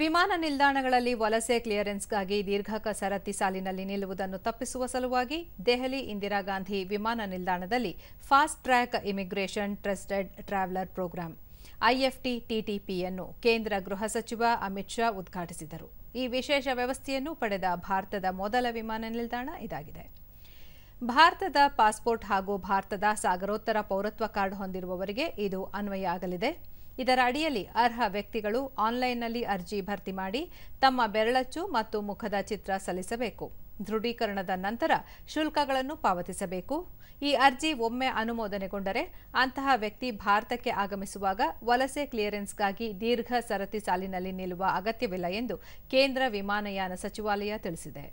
ವಿಮಾನ ನಿಲ್ದಾಣಗಳಲ್ಲಿ ವಲಸೆ ಕ್ಲಿಯರೆನ್ಸ್ಗಾಗಿ ದೀರ್ಘಕ ಸರತಿ ಸಾಲಿನಲ್ಲಿ ನಿಲ್ಲುವುದನ್ನು ತಪ್ಪಿಸುವ ಸಲುವಾಗಿ ದೆಹಲಿ ಇಂದಿರಾಗಾಂಧಿ ಗಾಂಧಿ ವಿಮಾನ ನಿಲ್ದಾಣದಲ್ಲಿ fast track immigration trusted traveller program ಐಎಫ್ಟಿ ಟಿಟಿಪಿಯನ್ನು ಕೇಂದ್ರ ಗೃಹ ಸಚಿವ ಅಮಿತ್ ಶಾ ಉದ್ಘಾಟಿಸಿದರು ಈ ವಿಶೇಷ ವ್ಯವಸ್ಥೆಯನ್ನು ಪಡೆದ ಭಾರತದ ಮೊದಲ ವಿಮಾನ ನಿಲ್ದಾಣ ಇದಾಗಿದೆ ಭಾರತದ ಪಾಸ್ಪೋರ್ಟ್ ಹಾಗೂ ಭಾರತದ ಸಾಗರೋತ್ತರ ಪೌರತ್ವ ಕಾರ್ಡ್ ಹೊಂದಿರುವವರಿಗೆ ಇದು ಅನ್ವಯ ಆಗಲಿದೆ ಇದರ ಅಡಿಯಲ್ಲಿ ಅರ್ಹ ವ್ಯಕ್ತಿಗಳು ಆನ್ಲೈನ್ನಲ್ಲಿ ಅರ್ಜಿ ಭರ್ತಿ ಮಾಡಿ ತಮ್ಮ ಬೆರಳಚ್ಚು ಮತ್ತು ಮುಖದ ಚಿತ್ರ ಸಲ್ಲಿಸಬೇಕು ದೃಢೀಕರಣದ ನಂತರ ಶುಲ್ಕಗಳನ್ನು ಪಾವತಿಸಬೇಕು ಈ ಅರ್ಜಿ ಒಮ್ಮೆ ಅನುಮೋದನೆಗೊಂಡರೆ ಅಂತಹ ವ್ಯಕ್ತಿ ಭಾರತಕ್ಕೆ ಆಗಮಿಸುವಾಗ ವಲಸೆ ಕ್ಲಿಯರೆನ್ಸ್ಗಾಗಿ ದೀರ್ಘ ಸರತಿ ಸಾಲಿನಲ್ಲಿ ನಿಲ್ಲುವ ಅಗತ್ಯವಿಲ್ಲ ಎಂದು ಕೇಂದ್ರ ವಿಮಾನಯಾನ ಸಚಿವಾಲಯ ತಿಳಿಸಿದೆ